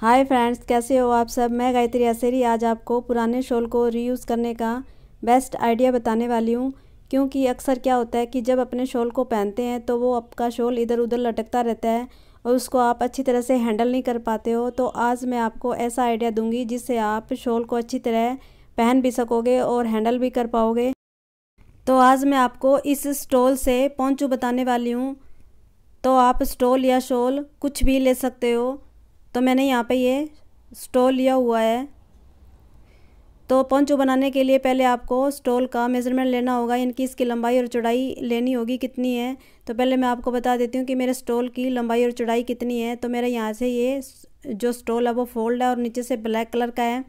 hi friends कैसे हो आप सब मैं गायत्री असेरी आज आपको पुराने शॉल को रीयूज़ करने का बेस्ट आइडिया बताने वाली हूँ क्योंकि अक्सर क्या होता है कि जब अपने शॉल को पहनते हैं तो वो आपका शॉल इधर उधर लटकता रहता है और उसको आप अच्छी तरह से हैंडल नहीं कर पाते हो तो आज मैं आपको ऐसा आइडिया दूँगी जिससे आप शॉल को अच्छी तरह पहन भी सकोगे और हैंडल भी कर पाओगे तो आज मैं आपको इस स्टॉल से पहुँचू बताने वाली हूँ तो आप स्टॉल या शॉल कुछ भी ले सकते हो तो मैंने यहाँ पे ये स्टोल लिया हुआ है तो पंचो बनाने के लिए पहले आपको स्टोल का मेज़रमेंट लेना होगा इनकी इसकी लंबाई और चौड़ाई लेनी होगी कितनी है तो पहले मैं आपको बता देती हूँ कि मेरे स्टोल की लंबाई और चौड़ाई कितनी है तो मेरे यहाँ से ये जो स्टोल है वो फोल्ड है और नीचे से ब्लैक कलर का है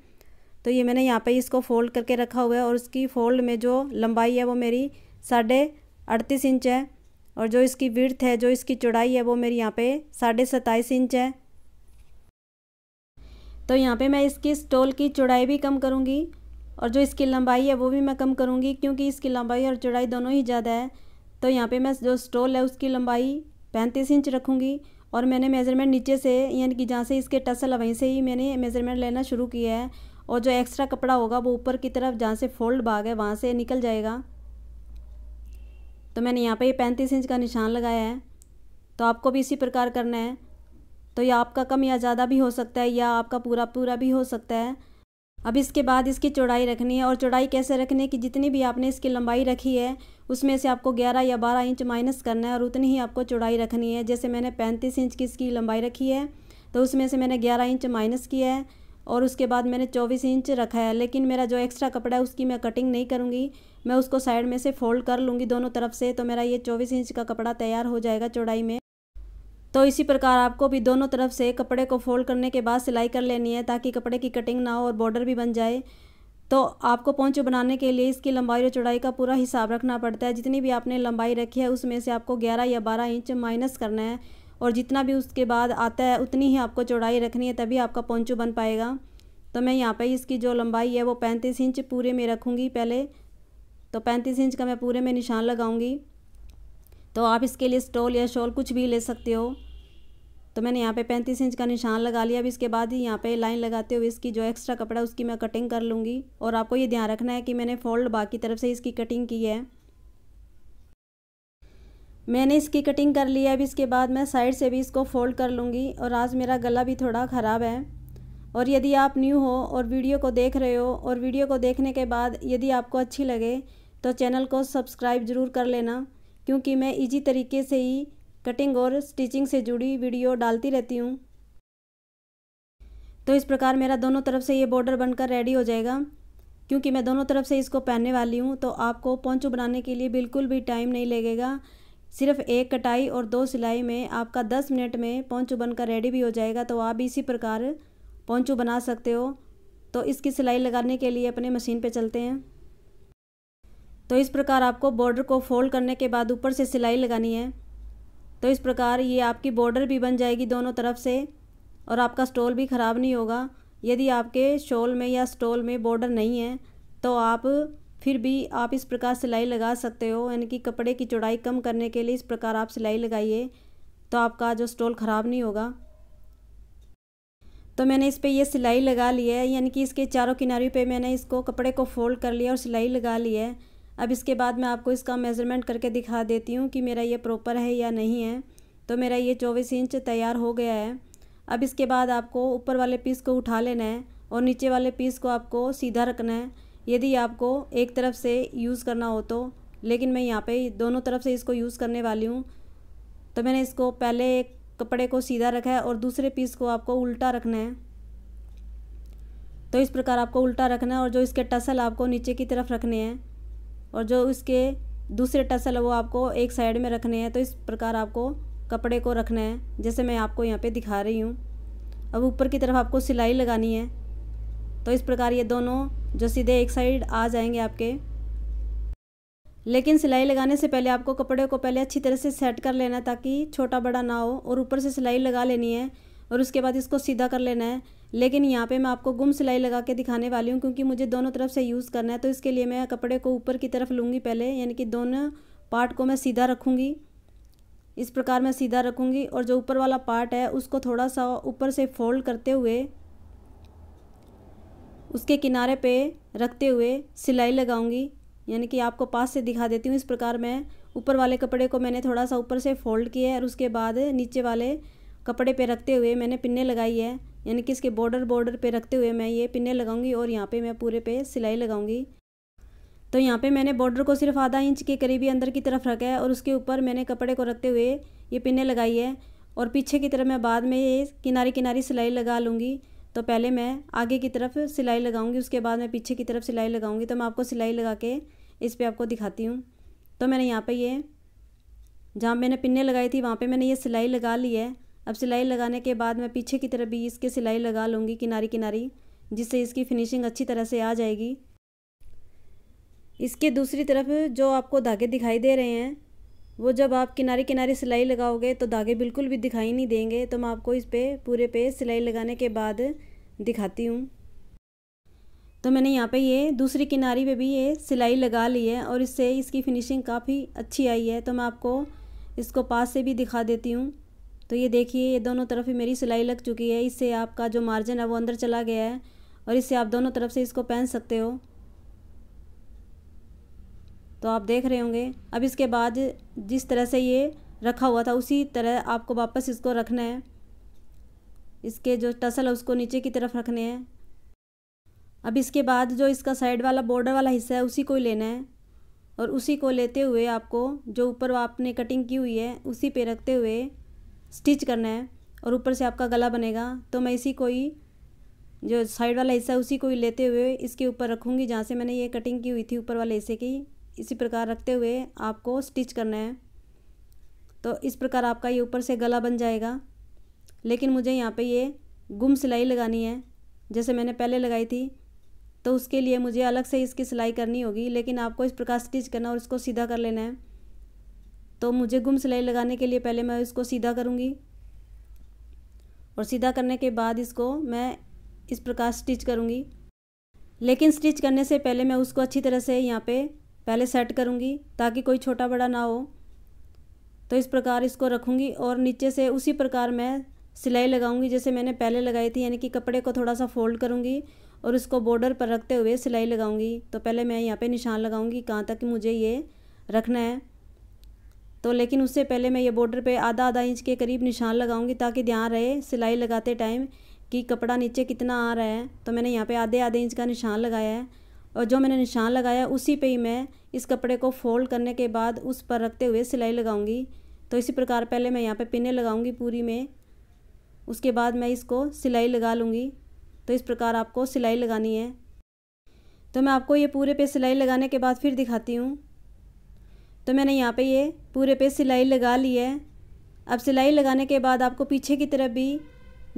तो ये मैंने यहाँ पर इसको फोल्ड करके रखा हुआ है और उसकी फोल्ड में जो लंबाई है वो मेरी साढ़े अड़तीस इंच है और जो इसकी विर्थ है जो इसकी चौड़ाई है वो मेरी यहाँ पे साढ़े सत्ताईस इंच है तो यहाँ पे मैं इसकी स्टोल की चौड़ाई भी कम करूँगी और जो इसकी लंबाई है वो भी मैं कम करूँगी क्योंकि इसकी लंबाई और चौड़ाई दोनों ही ज़्यादा है तो यहाँ पे मैं जो स्टोल है उसकी लंबाई पैंतीस इंच रखूँगी और मैंने मेज़रमेंट नीचे से यानी कि जहाँ से इसके टसल है वहीं से ही मैंने मेज़रमेंट लेना शुरू किया है और जो एक्स्ट्रा कपड़ा होगा वो ऊपर की तरफ जहाँ से फोल्ड भाग है वहाँ से निकल जाएगा तो मैंने यहाँ पे ये पैंतीस इंच का निशान लगाया है तो आपको भी इसी प्रकार करना है तो ये आपका कम या ज़्यादा भी हो सकता है या आपका पूरा पूरा भी हो सकता है अब इसके बाद इसकी चौड़ाई रखनी है और चौड़ाई कैसे रखनी है कि जितनी भी आपने इसकी लंबाई रखी है उसमें से आपको 11 या 12 इंच माइनस करना है और उतनी ही आपको चौड़ाई रखनी है जैसे मैंने 35 इंच की इसकी लंबाई रखी है तो उसमें से मैंने 11 इंच माइनस किया है और उसके बाद मैंने 24 इंच रखा है लेकिन मेरा जो एक्स्ट्रा कपड़ा है उसकी मैं कटिंग नहीं करूँगी मैं उसको साइड में से फोल्ड कर लूँगी दोनों तरफ से तो मेरा ये चौबीस इंच का कपड़ा तैयार हो जाएगा चौड़ाई में तो इसी प्रकार आपको भी दोनों तरफ से कपड़े को फोल्ड करने के बाद सिलाई कर लेनी है ताकि कपड़े की कटिंग ना हो और बॉर्डर भी बन जाए तो आपको पौचे बनाने के लिए इसकी लंबाई और चौड़ाई का पूरा हिसाब रखना पड़ता है जितनी भी आपने लंबाई रखी है उसमें से आपको 11 या 12 इंच माइनस करना है और जितना भी उसके बाद आता है उतनी ही आपको चौड़ाई रखनी है तभी आपका पौचू बन पाएगा तो मैं यहाँ पर इसकी जो लंबाई है वो पैंतीस इंच पूरे में रखूँगी पहले तो पैंतीस इंच का मैं पूरे में निशान लगाऊँगी तो आप इसके लिए स्टॉल या शॉल कुछ भी ले सकते हो तो मैंने यहाँ पे पैंतीस इंच का निशान लगा लिया अभी इसके बाद ही यहाँ पे लाइन लगाते हुए इसकी जो एक्स्ट्रा कपड़ा उसकी मैं कटिंग कर लूँगी और आपको ये ध्यान रखना है कि मैंने फोल्ड बाकी तरफ से इसकी कटिंग की है मैंने इसकी कटिंग कर ली है अभी इसके बाद मैं साइड से भी इसको फोल्ड कर लूँगी और आज मेरा गला भी थोड़ा ख़राब है और यदि आप न्यू हो और वीडियो को देख रहे हो और वीडियो को देखने के बाद यदि आपको अच्छी लगे तो चैनल को सब्सक्राइब ज़रूर कर लेना क्योंकि मैं इजी तरीके से ही कटिंग और स्टिचिंग से जुड़ी वीडियो डालती रहती हूँ तो इस प्रकार मेरा दोनों तरफ से ये बॉर्डर बनकर रेडी हो जाएगा क्योंकि मैं दोनों तरफ से इसको पहनने वाली हूँ तो आपको पौचू बनाने के लिए बिल्कुल भी टाइम नहीं लगेगा सिर्फ एक कटाई और दो सिलाई में आपका दस मिनट में पौचू बनकर रेडी भी हो जाएगा तो आप इसी प्रकार पौचू बना सकते हो तो इसकी सिलाई लगाने के लिए अपने मशीन पे चलते हैं तो इस प्रकार आपको बॉर्डर को फोल्ड करने के बाद ऊपर से सिलाई लगानी है तो इस प्रकार ये आपकी बॉर्डर भी बन जाएगी दोनों तरफ से और आपका स्टोल भी ख़राब नहीं होगा यदि आपके शॉल में या स्टोल में बॉर्डर नहीं है तो आप फिर भी आप इस प्रकार सिलाई लगा सकते हो यानी कि कपड़े की चौड़ाई कम करने के लिए इस प्रकार आप सिलाई लगाइए तो आपका जो स्टोल ख़राब नहीं होगा तो मैंने इस पर यह सिलाई लगा ली है यानी कि इसके चारों किनारे पे मैंने इसको कपड़े को फोल्ड कर लिया और सिलाई लगा ली है अब इसके बाद मैं आपको इसका मेज़रमेंट करके दिखा देती हूँ कि मेरा ये प्रॉपर है या नहीं है तो मेरा ये चौबीस इंच तैयार हो गया है अब इसके बाद आपको ऊपर वाले पीस को उठा लेना है और नीचे वाले पीस को आपको सीधा रखना है यदि आपको एक तरफ से यूज़ करना हो तो लेकिन मैं यहाँ पे दोनों तरफ से इसको यूज़ करने वाली हूँ तो मैंने इसको पहले एक कपड़े को सीधा रखा है और दूसरे पीस को आपको उल्टा रखना है तो इस प्रकार आपको उल्टा रखना है और जो इसके टसल आपको नीचे की तरफ रखने हैं और जो उसके दूसरे टसल है वो आपको एक साइड में रखने हैं तो इस प्रकार आपको कपड़े को रखना है जैसे मैं आपको यहाँ पे दिखा रही हूँ अब ऊपर की तरफ आपको सिलाई लगानी है तो इस प्रकार ये दोनों जो सीधे एक साइड आ जाएंगे आपके लेकिन सिलाई लगाने से पहले आपको कपड़े को पहले अच्छी तरह से सेट कर लेना है ताकि छोटा बड़ा ना हो और ऊपर से सिलाई लगा लेनी है और उसके बाद इसको सीधा कर लेना है लेकिन यहाँ पे मैं आपको गुम सिलाई लगा के दिखाने वाली हूँ क्योंकि मुझे दोनों तरफ से यूज़ करना है तो इसके लिए मैं कपड़े को ऊपर की तरफ लूँगी पहले यानी कि दोनों पार्ट को मैं सीधा रखूँगी इस प्रकार मैं सीधा रखूँगी और जो ऊपर वाला पार्ट है उसको थोड़ा सा ऊपर से फोल्ड करते हुए उसके किनारे पे रखते हुए सिलाई लगाऊंगी यानी कि आपको पास से दिखा देती हूँ इस प्रकार मैं ऊपर वाले कपड़े को मैंने थोड़ा सा ऊपर से फोल्ड किया है और उसके बाद नीचे वाले कपड़े पे रखते हुए मैंने पिन्ने लगाई है यानी कि इसके बॉर्डर बॉर्डर पे रखते हुए मैं ये पिन्ने लगाऊंगी और यहाँ पे मैं पूरे पे सिलाई लगाऊंगी तो यहाँ पे मैंने बॉर्डर को सिर्फ आधा इंच के करीबी अंदर की तरफ रखा है और उसके ऊपर मैंने कपड़े को रखते हुए ये पिन्ने लगाई है और पीछे की तरफ मैं बाद में ये किनारे किनारे सिलाई लगा लूँगी तो पहले मैं आगे की तरफ सिलाई लगाऊंगी उसके बाद मैं पीछे की तरफ सिलाई लगाऊंगी तो मैं आपको सिलाई लगा के इस पर आपको दिखाती हूँ तो मैंने यहाँ पर ये जहाँ मैंने पिन्ने लगाई थी वहाँ पे मैंने ये सिलाई लगा ली है अब सिलाई लगाने के बाद मैं पीछे की तरफ भी इसके सिलाई लगा लूँगी किनारे किनारी जिससे इसकी फिनिशिंग अच्छी तरह से आ जाएगी इसके दूसरी तरफ जो आपको धागे दिखाई दे रहे हैं वो जब आप किनारे किनारे सिलाई लगाओगे तो धागे बिल्कुल भी दिखाई नहीं देंगे तो मैं आपको इस पर पूरे पे सिलाई लगाने के बाद दिखाती हूँ तो मैंने यहाँ पे ये दूसरी किनारी पे भी ये सिलाई लगा ली है और इससे इसकी फिनिशिंग काफ़ी अच्छी आई है तो मैं आपको इसको पास से भी दिखा देती हूँ तो ये देखिए ये दोनों तरफ ही मेरी सिलाई लग चुकी है इससे आपका जो मार्जिन है वो अंदर चला गया है और इससे आप दोनों तरफ से इसको पहन सकते हो तो आप देख रहे होंगे अब इसके बाद जिस तरह से ये रखा हुआ था उसी तरह आपको वापस इसको रखना है इसके जो टसल है उसको नीचे की तरफ रखने हैं अब इसके बाद जो इसका साइड वाला बॉर्डर वाला हिस्सा है उसी को ही लेना है और उसी को लेते हुए आपको जो ऊपर आपने कटिंग की हुई है उसी पे रखते हुए स्टिच करना है और ऊपर से आपका गला बनेगा तो मैं इसी को ही जो साइड वाला हिस्सा है उसी को ही लेते हुए इसके ऊपर रखूँगी जहाँ से मैंने ये कटिंग की हुई थी ऊपर वाले हिस्से की इसी प्रकार रखते हुए आपको स्टिच करना है तो इस प्रकार आपका ये ऊपर से गला बन जाएगा लेकिन मुझे यहाँ पे ये गुम सिलाई लगानी है जैसे मैंने पहले लगाई थी तो उसके लिए मुझे अलग से इसकी सिलाई करनी होगी लेकिन आपको इस प्रकार स्टिच करना और इसको सीधा कर लेना है तो मुझे गुम सिलाई लगाने के लिए पहले मैं इसको सीधा करूँगी और सीधा करने के बाद इसको मैं इस प्रकार स्टिच करूँगी लेकिन स्टिच करने से पहले मैं उसको अच्छी तरह से यहाँ पे पहले सेट करूँगी ताकि कोई छोटा बड़ा ना हो तो इस प्रकार इसको रखूँगी और नीचे से उसी प्रकार मैं सिलाई लगाऊँगी जैसे मैंने पहले लगाई थी यानी कि कपड़े को थोड़ा सा फोल्ड करूँगी और उसको बॉर्डर पर रखते हुए सिलाई लगाऊँगी तो पहले मैं यहाँ पर निशान लगाऊँगी कहाँ तक मुझे ये रखना है तो लेकिन उससे पहले मैं ये बॉर्डर पे आधा आधा इंच के करीब निशान लगाऊंगी ताकि ध्यान रहे सिलाई लगाते टाइम कि कपड़ा नीचे कितना आ रहा है तो मैंने यहाँ पे आधे आधे इंच का निशान लगाया है और जो मैंने निशान लगाया उसी पे ही मैं इस कपड़े को फोल्ड करने के बाद उस पर रखते हुए सिलाई लगाऊँगी तो इसी प्रकार पहले मैं यहाँ पर पिने लगाऊँगी पूरी में उसके बाद मैं इसको सिलाई लगा लूँगी तो इस प्रकार आपको सिलाई लगानी है तो मैं आपको ये पूरे पे सिलाई लगाने के बाद फिर दिखाती हूँ तो मैंने यहाँ पे ये पूरे पे सिलाई लगा ली है अब सिलाई लगाने के बाद आपको पीछे की तरफ भी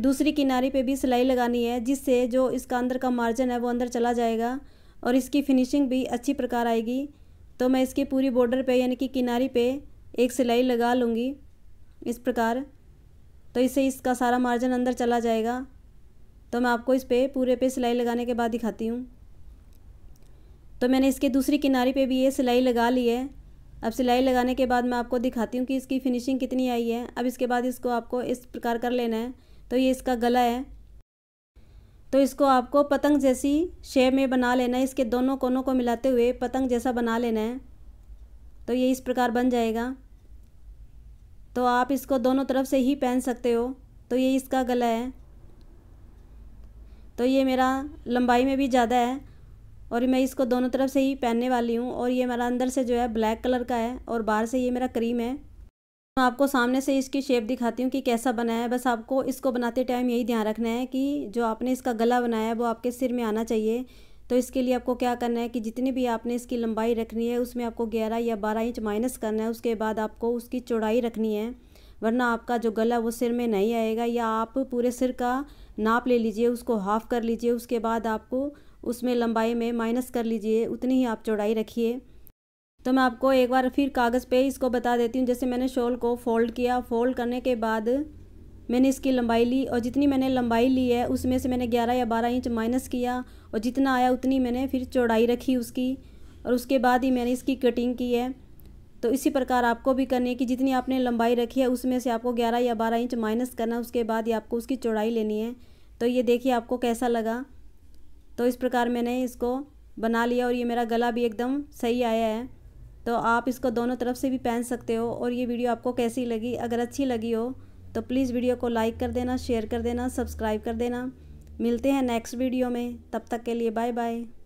दूसरी किनारे पे भी सिलाई लगानी है जिससे जो इसका अंदर का मार्जिन है वो अंदर चला जाएगा और इसकी फिनिशिंग भी अच्छी प्रकार आएगी तो मैं इसके पूरी बॉर्डर पे यानी कि किनारी पे एक सिलाई लगा लूँगी इस प्रकार तो इससे इसका सारा मार्जिन अंदर चला जाएगा तो मैं आपको इस पर पूरे पे सिलाई लगाने के बाद दिखाती हूँ तो मैंने इसके दूसरी किनारे पे भी ये सिलाई लगा ली है अब सिलाई लगाने के बाद मैं आपको दिखाती हूँ कि इसकी फिनिशिंग कितनी आई है अब इसके बाद इसको आपको इस प्रकार कर लेना है तो ये इसका गला है तो इसको आपको पतंग जैसी शेप में बना लेना है इसके दोनों कोनों को मिलाते हुए पतंग जैसा बना लेना है तो ये इस प्रकार बन जाएगा तो आप इसको दोनों तरफ से ही पहन सकते हो तो ये इसका गला है तो ये मेरा लंबाई में भी ज़्यादा है और मैं इसको दोनों तरफ से ही पहनने वाली हूँ और ये मेरा अंदर से जो है ब्लैक कलर का है और बाहर से ये मेरा क्रीम है मैं आपको सामने से इसकी शेप दिखाती हूँ कि कैसा बना है बस आपको इसको बनाते टाइम यही ध्यान रखना है कि जो आपने इसका गला बनाया है वो आपके सिर में आना चाहिए तो इसके लिए आपको क्या करना है कि जितनी भी आपने इसकी लंबाई रखनी है उसमें आपको ग्यारह या बारह इंच माइनस करना है उसके बाद आपको उसकी चौड़ाई रखनी है वरना आपका जो गला वो सिर में नहीं आएगा या आप पूरे सिर का नाप ले लीजिए उसको हाफ़ कर लीजिए उसके बाद आपको उसमें लंबाई में माइनस कर लीजिए उतनी ही आप चौड़ाई रखिए तो मैं आपको एक बार फिर कागज़ पे इसको बता देती हूँ जैसे मैंने शॉल को फोल्ड किया फोल्ड करने के बाद मैंने इसकी लंबाई ली और जितनी मैंने लंबाई ली है उसमें से मैंने 11 या 12 इंच माइनस किया और जितना आया उतनी मैंने फिर चौड़ाई रखी उसकी और उसके बाद ही मैंने इसकी कटिंग की है तो इसी प्रकार आपको भी करनी है कि जितनी आपने लंबाई रखी है उसमें से आपको ग्यारह या बारह इंच माइनस करना उसके बाद ही आपको उसकी चौड़ाई लेनी है तो ये देखिए आपको कैसा लगा तो इस प्रकार मैंने इसको बना लिया और ये मेरा गला भी एकदम सही आया है तो आप इसको दोनों तरफ से भी पहन सकते हो और ये वीडियो आपको कैसी लगी अगर अच्छी लगी हो तो प्लीज़ वीडियो को लाइक कर देना शेयर कर देना सब्सक्राइब कर देना मिलते हैं नेक्स्ट वीडियो में तब तक के लिए बाय बाय